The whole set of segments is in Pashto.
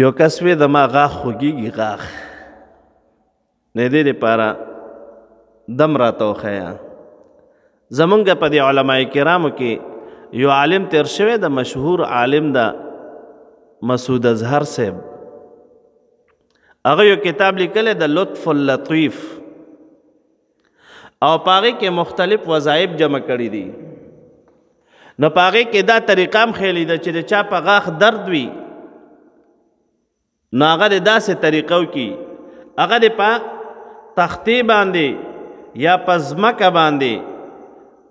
یو کس وی د ما غاخ خوږیږي غاخ نه دې لپاره دم راته وخیا زمونږ په دې علما کرامو کې یو عالم تیر شوی د مشهور عالم د مسعود اظهر صاحب هغه یو کتاب لیکلی د لطف اللطیف او پاغه کې مختلف وظایف جمع کړی دي نو پاغه کې دا طریقه هم خېلی ده چې د چا په غاخ درد وي نو هغه د داسې طریقو کې هغه د په تختې باندې یا په ځمکه باندې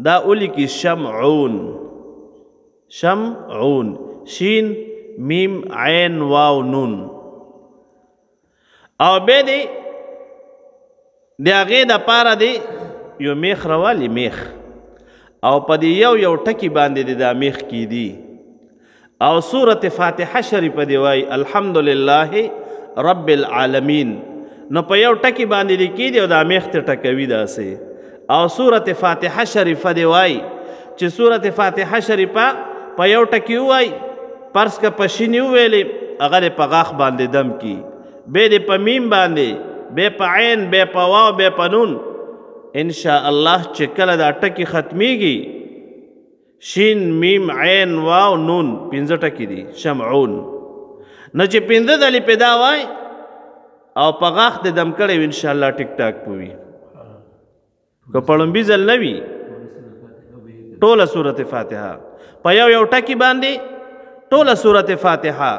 دا اولی کې شمعون شمعون شین میم عین واو نون او به دی د هغې د پاره دی یو میخ راوالی میخ او په دې یو یو ټکی باندې د دا میخ کې دی او سورت فاتحه شریف دی وای الحمدلله رب العالمین نو په یو ټکی باندې لیکي دی او د میخت ټکوي داسې او سورت فاتحه شریف دی وای چې سورت فاتحه شریفه په یو ټکی وای پرس کا پښینی ویلې هغه په غاخ باندې دم کی به د پمیم باندې به په عین به په واو به پنون ان شاء الله چې کله دا ټکی ختميږي شین میم عین واو نون پنځه ټکي دي شمعون نه چې پنځه دلی پیدا وای او په غاخ د دم کړي ان شاء الله ټیک ټاک پوي که پړمبي ځل نه وي ټوله سورته فاتحه په یو یو ټکی باندې ټوله سورته فاتحه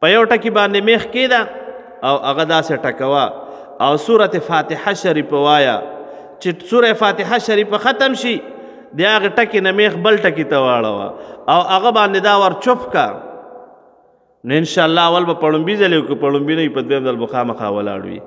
په یو ټکی باندې میخ کېدا او هغه داسې ټکوا او سورته فاتحه شریف وایا چې سوره فاتحه شریف ختم شي بیا هغه ټکی نه میخ بل ټکی ته واړوه او هغه باندې دا ور چپ کا نو ان شاء الله اول به پړومبي ځلې کو پړومبي نه په دې ځل بخامه خا ولاړوي